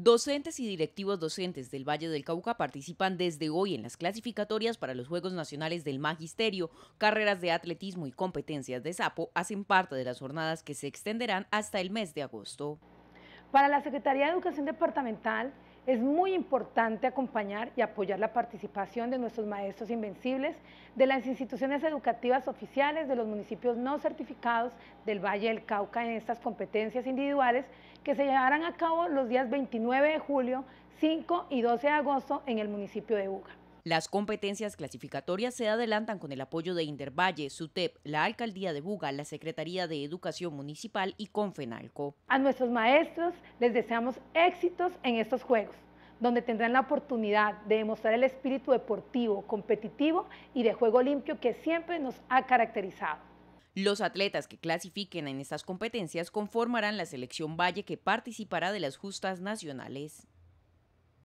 Docentes y directivos docentes del Valle del Cauca participan desde hoy en las clasificatorias para los Juegos Nacionales del Magisterio. Carreras de atletismo y competencias de sapo hacen parte de las jornadas que se extenderán hasta el mes de agosto. Para la Secretaría de Educación Departamental, es muy importante acompañar y apoyar la participación de nuestros maestros invencibles, de las instituciones educativas oficiales, de los municipios no certificados del Valle del Cauca en estas competencias individuales que se llevarán a cabo los días 29 de julio, 5 y 12 de agosto en el municipio de Buga. Las competencias clasificatorias se adelantan con el apoyo de Intervalle, SUTEP, la Alcaldía de Buga, la Secretaría de Educación Municipal y Confenalco. A nuestros maestros les deseamos éxitos en estos Juegos donde tendrán la oportunidad de demostrar el espíritu deportivo, competitivo y de juego limpio que siempre nos ha caracterizado. Los atletas que clasifiquen en estas competencias conformarán la selección Valle que participará de las justas nacionales.